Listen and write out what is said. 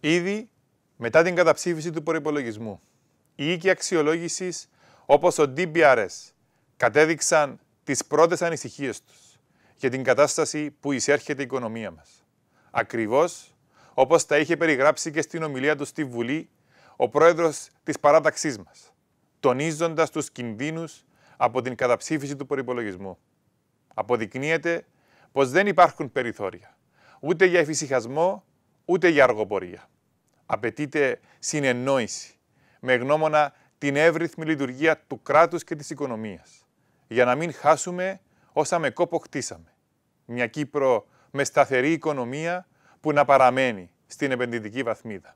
ήδη μετά την καταψήφιση του προπολογισμού. Οι οίκοι αξιολόγησης όπως ο DBRS κατέδειξαν τις πρώτες ανησυχίες τους για την κατάσταση που εισέρχεται η οικονομία μας. Ακριβώς όπως τα είχε περιγράψει και στην ομιλία του στη Βουλή ο πρόεδρος της παράταξής μας, τονίζοντας τους κινδύνους από την καταψήφιση του προπολογισμού. Αποδεικνύεται πως δεν υπάρχουν περιθώρια ούτε για εφησυχασμό ούτε για αργοπορία. Απαιτείται συνεννόηση με γνώμονα την εύρυθμη λειτουργία του κράτους και της οικονομίας, για να μην χάσουμε όσα με κόπο χτίσαμε. Μια Κύπρο με σταθερή οικονομία που να παραμένει στην επενδυτική βαθμίδα.